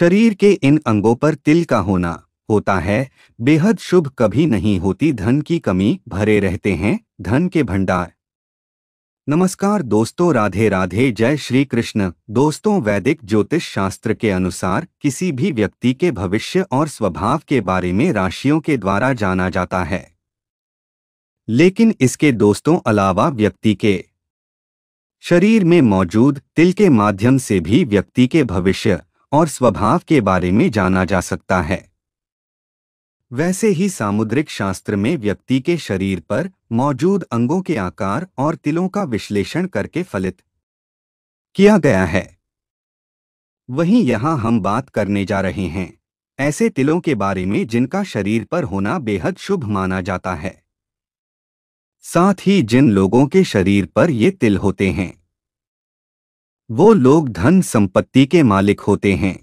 शरीर के इन अंगों पर तिल का होना होता है बेहद शुभ कभी नहीं होती धन की कमी भरे रहते हैं धन के भंडार नमस्कार दोस्तों राधे राधे जय श्री कृष्ण दोस्तों वैदिक ज्योतिष शास्त्र के अनुसार किसी भी व्यक्ति के भविष्य और स्वभाव के बारे में राशियों के द्वारा जाना जाता है लेकिन इसके दोस्तों अलावा व्यक्ति के शरीर में मौजूद तिल के माध्यम से भी व्यक्ति के भविष्य और स्वभाव के बारे में जाना जा सकता है वैसे ही सामुद्रिक शास्त्र में व्यक्ति के शरीर पर मौजूद अंगों के आकार और तिलों का विश्लेषण करके फलित किया गया है वहीं यहां हम बात करने जा रहे हैं ऐसे तिलों के बारे में जिनका शरीर पर होना बेहद शुभ माना जाता है साथ ही जिन लोगों के शरीर पर ये तिल होते हैं वो लोग धन संपत्ति के मालिक होते हैं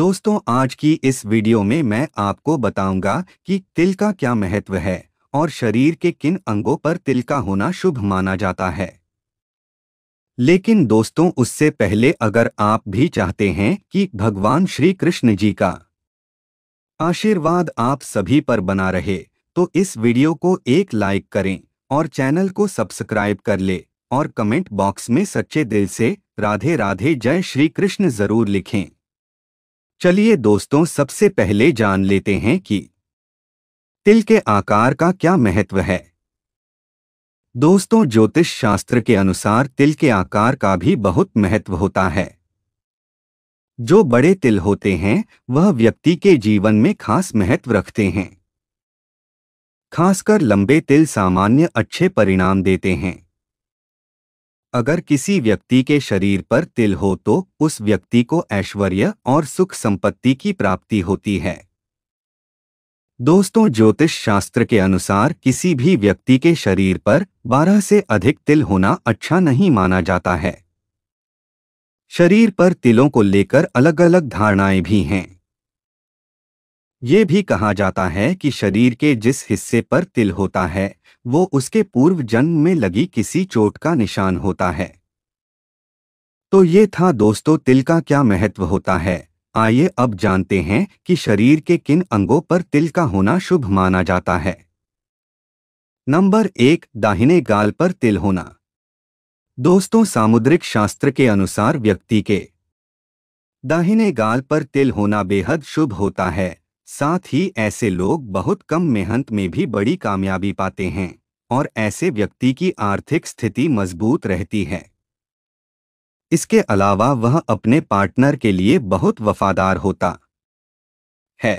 दोस्तों आज की इस वीडियो में मैं आपको बताऊंगा कि तिल का क्या महत्व है और शरीर के किन अंगों पर तिल का होना शुभ माना जाता है लेकिन दोस्तों उससे पहले अगर आप भी चाहते हैं कि भगवान श्री कृष्ण जी का आशीर्वाद आप सभी पर बना रहे तो इस वीडियो को एक लाइक करें और चैनल को सब्सक्राइब कर ले और कमेंट बॉक्स में सच्चे दिल से राधे राधे जय श्री कृष्ण जरूर लिखें चलिए दोस्तों सबसे पहले जान लेते हैं कि तिल के आकार का क्या महत्व है दोस्तों ज्योतिष शास्त्र के अनुसार तिल के आकार का भी बहुत महत्व होता है जो बड़े तिल होते हैं वह व्यक्ति के जीवन में खास महत्व रखते हैं खासकर लंबे तिल सामान्य अच्छे परिणाम देते हैं अगर किसी व्यक्ति के शरीर पर तिल हो तो उस व्यक्ति को ऐश्वर्य और सुख संपत्ति की प्राप्ति होती है दोस्तों ज्योतिष शास्त्र के अनुसार किसी भी व्यक्ति के शरीर पर 12 से अधिक तिल होना अच्छा नहीं माना जाता है शरीर पर तिलों को लेकर अलग अलग धारणाएं भी हैं ये भी कहा जाता है कि शरीर के जिस हिस्से पर तिल होता है वो उसके पूर्व जन्म में लगी किसी चोट का निशान होता है तो ये था दोस्तों तिल का क्या महत्व होता है आइए अब जानते हैं कि शरीर के किन अंगों पर तिल का होना शुभ माना जाता है नंबर एक दाहिने गाल पर तिल होना दोस्तों सामुद्रिक शास्त्र के अनुसार व्यक्ति के दाहिने गाल पर तिल होना बेहद शुभ होता है साथ ही ऐसे लोग बहुत कम मेहनत में भी बड़ी कामयाबी पाते हैं और ऐसे व्यक्ति की आर्थिक स्थिति मजबूत रहती है इसके अलावा वह अपने पार्टनर के लिए बहुत वफादार होता है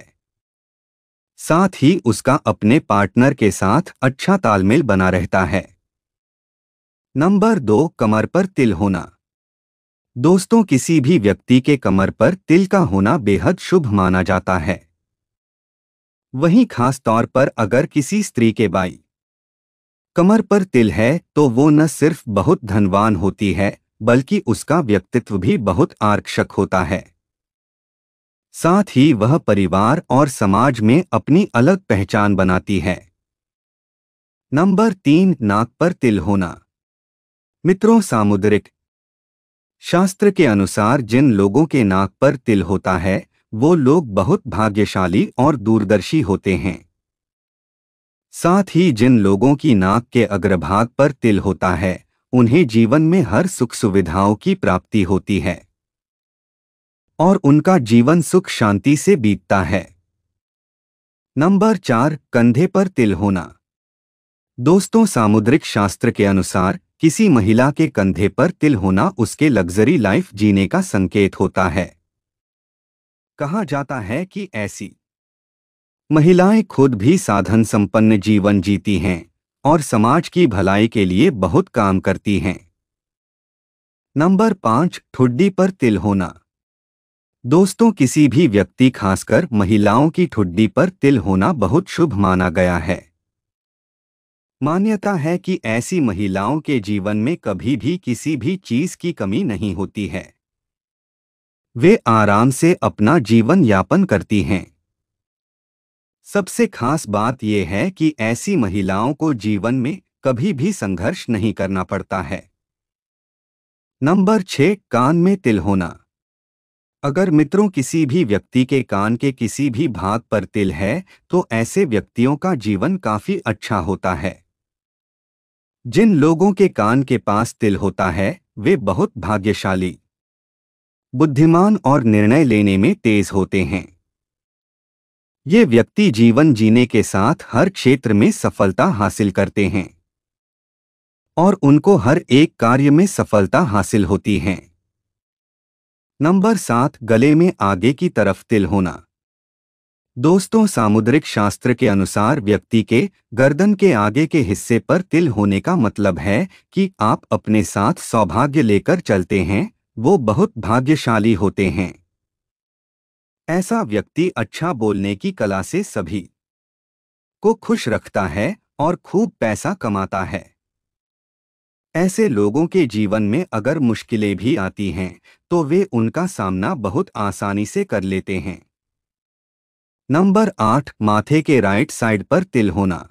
साथ ही उसका अपने पार्टनर के साथ अच्छा तालमेल बना रहता है नंबर दो कमर पर तिल होना दोस्तों किसी भी व्यक्ति के कमर पर तिल का होना बेहद शुभ माना जाता है वहीं खास तौर पर अगर किसी स्त्री के बाई कमर पर तिल है तो वो न सिर्फ बहुत धनवान होती है बल्कि उसका व्यक्तित्व भी बहुत आरक्षक होता है साथ ही वह परिवार और समाज में अपनी अलग पहचान बनाती है नंबर तीन नाक पर तिल होना मित्रों सामुद्रिक शास्त्र के अनुसार जिन लोगों के नाक पर तिल होता है वो लोग बहुत भाग्यशाली और दूरदर्शी होते हैं साथ ही जिन लोगों की नाक के अग्रभाग पर तिल होता है उन्हें जीवन में हर सुख सुविधाओं की प्राप्ति होती है और उनका जीवन सुख शांति से बीतता है नंबर चार कंधे पर तिल होना दोस्तों सामुद्रिक शास्त्र के अनुसार किसी महिला के कंधे पर तिल होना उसके लग्जरी लाइफ जीने का संकेत होता है कहा जाता है कि ऐसी महिलाएं खुद भी साधन संपन्न जीवन जीती हैं और समाज की भलाई के लिए बहुत काम करती हैं नंबर पांच ठुड्डी पर तिल होना दोस्तों किसी भी व्यक्ति खासकर महिलाओं की ठुड्डी पर तिल होना बहुत शुभ माना गया है मान्यता है कि ऐसी महिलाओं के जीवन में कभी भी किसी भी चीज की कमी नहीं होती है वे आराम से अपना जीवन यापन करती हैं सबसे खास बात यह है कि ऐसी महिलाओं को जीवन में कभी भी संघर्ष नहीं करना पड़ता है नंबर छह कान में तिल होना अगर मित्रों किसी भी व्यक्ति के कान के किसी भी भाग पर तिल है तो ऐसे व्यक्तियों का जीवन काफी अच्छा होता है जिन लोगों के कान के पास तिल होता है वे बहुत भाग्यशाली बुद्धिमान और निर्णय लेने में तेज होते हैं ये व्यक्ति जीवन जीने के साथ हर क्षेत्र में सफलता हासिल करते हैं और उनको हर एक कार्य में सफलता हासिल होती है नंबर सात गले में आगे की तरफ तिल होना दोस्तों सामुद्रिक शास्त्र के अनुसार व्यक्ति के गर्दन के आगे के हिस्से पर तिल होने का मतलब है कि आप अपने साथ सौभाग्य लेकर चलते हैं वो बहुत भाग्यशाली होते हैं ऐसा व्यक्ति अच्छा बोलने की कला से सभी को खुश रखता है और खूब पैसा कमाता है ऐसे लोगों के जीवन में अगर मुश्किलें भी आती हैं तो वे उनका सामना बहुत आसानी से कर लेते हैं नंबर आठ माथे के राइट साइड पर तिल होना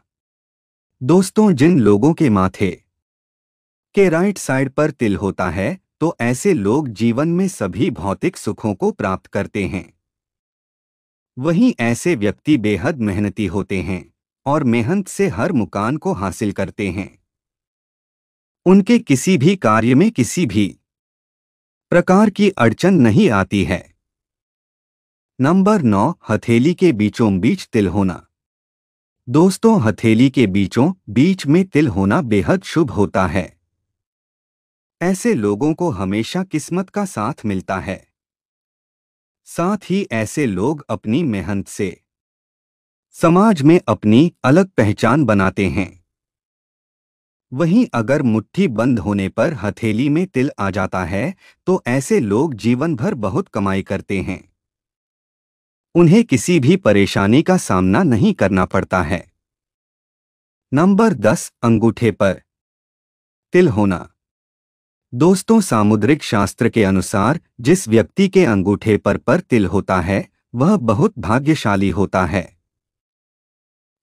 दोस्तों जिन लोगों के माथे के राइट साइड पर तिल होता है तो ऐसे लोग जीवन में सभी भौतिक सुखों को प्राप्त करते हैं वहीं ऐसे व्यक्ति बेहद मेहनती होते हैं और मेहनत से हर मुकान को हासिल करते हैं उनके किसी भी कार्य में किसी भी प्रकार की अड़चन नहीं आती है नंबर नौ हथेली के बीचों बीच तिल होना दोस्तों हथेली के बीचों बीच में तिल होना बेहद शुभ होता है ऐसे लोगों को हमेशा किस्मत का साथ मिलता है साथ ही ऐसे लोग अपनी मेहनत से समाज में अपनी अलग पहचान बनाते हैं वहीं अगर मुट्ठी बंद होने पर हथेली में तिल आ जाता है तो ऐसे लोग जीवन भर बहुत कमाई करते हैं उन्हें किसी भी परेशानी का सामना नहीं करना पड़ता है नंबर दस अंगूठे पर तिल होना दोस्तों सामुद्रिक शास्त्र के अनुसार जिस व्यक्ति के अंगूठे पर पर तिल होता है वह बहुत भाग्यशाली होता है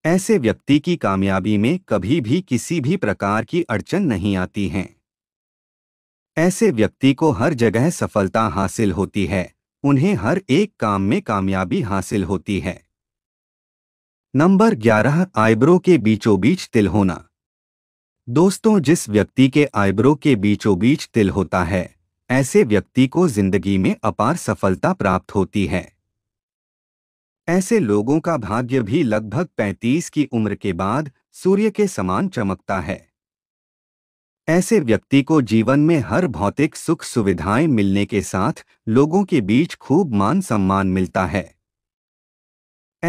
ऐसे व्यक्ति की कामयाबी में कभी भी किसी भी प्रकार की अड़चन नहीं आती है ऐसे व्यक्ति को हर जगह सफलता हासिल होती है उन्हें हर एक काम में कामयाबी हासिल होती है नंबर 11 आइब्रो के बीचों बीच तिल होना दोस्तों जिस व्यक्ति के आइब्रो के बीचों बीच तिल होता है ऐसे व्यक्ति को जिंदगी में अपार सफलता प्राप्त होती है ऐसे लोगों का भाग्य भी लगभग 35 की उम्र के बाद सूर्य के समान चमकता है ऐसे व्यक्ति को जीवन में हर भौतिक सुख सुविधाएं मिलने के साथ लोगों के बीच खूब मान सम्मान मिलता है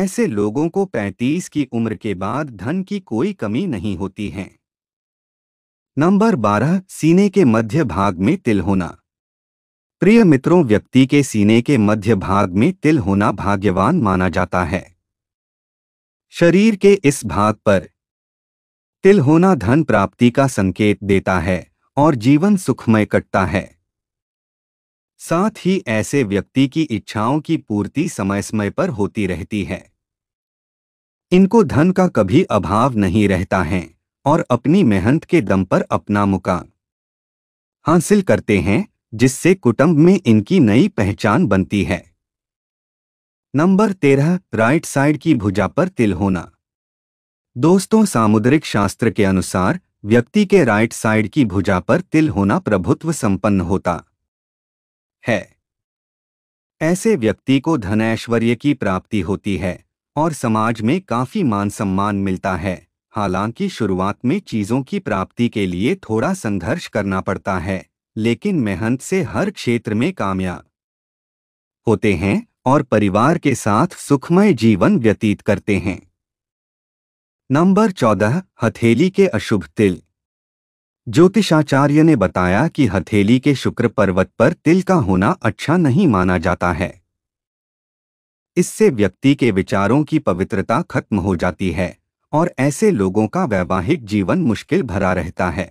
ऐसे लोगों को 35 की उम्र के बाद धन की कोई कमी नहीं होती है नंबर 12 सीने के मध्य भाग में तिल होना प्रिय मित्रों व्यक्ति के सीने के मध्य भाग में तिल होना भाग्यवान माना जाता है शरीर के इस भाग पर तिल होना धन प्राप्ति का संकेत देता है और जीवन सुखमय कटता है साथ ही ऐसे व्यक्ति की इच्छाओं की पूर्ति समय समय पर होती रहती है इनको धन का कभी अभाव नहीं रहता है और अपनी मेहनत के दम पर अपना मुकाम हासिल करते हैं जिससे कुटुंब में इनकी नई पहचान बनती है नंबर तेरह राइट साइड की भुजा पर तिल होना दोस्तों सामुद्रिक शास्त्र के अनुसार व्यक्ति के राइट साइड की भुजा पर तिल होना प्रभुत्व संपन्न होता है ऐसे व्यक्ति को धन ऐश्वर्य की प्राप्ति होती है और समाज में काफी मान सम्मान मिलता है हालांकि शुरुआत में चीज़ों की प्राप्ति के लिए थोड़ा संघर्ष करना पड़ता है लेकिन मेहनत से हर क्षेत्र में कामयाब होते हैं और परिवार के साथ सुखमय जीवन व्यतीत करते हैं नंबर चौदह हथेली के अशुभ तिल ज्योतिषाचार्य ने बताया कि हथेली के शुक्र पर्वत पर तिल का होना अच्छा नहीं माना जाता है इससे व्यक्ति के विचारों की पवित्रता खत्म हो जाती है और ऐसे लोगों का वैवाहिक जीवन मुश्किल भरा रहता है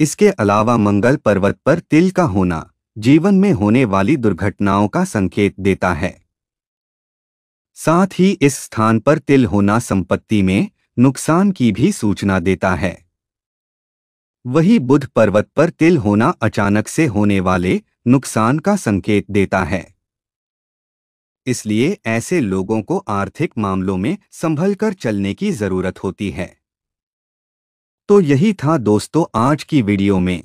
इसके अलावा मंगल पर्वत पर तिल का होना जीवन में होने वाली दुर्घटनाओं का संकेत देता है साथ ही इस स्थान पर तिल होना संपत्ति में नुकसान की भी सूचना देता है वही बुध पर्वत पर तिल होना अचानक से होने वाले नुकसान का संकेत देता है इसलिए ऐसे लोगों को आर्थिक मामलों में संभल कर चलने की जरूरत होती है तो यही था दोस्तों आज की वीडियो में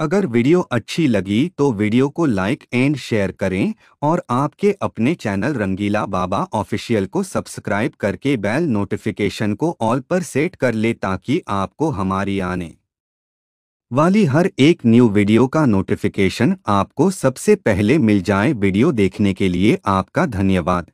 अगर वीडियो अच्छी लगी तो वीडियो को लाइक एंड शेयर करें और आपके अपने चैनल रंगीला बाबा ऑफिशियल को सब्सक्राइब करके बेल नोटिफिकेशन को ऑल पर सेट कर ले ताकि आपको हमारी आने वाली हर एक न्यू वीडियो का नोटिफिकेशन आपको सबसे पहले मिल जाए वीडियो देखने के लिए आपका धन्यवाद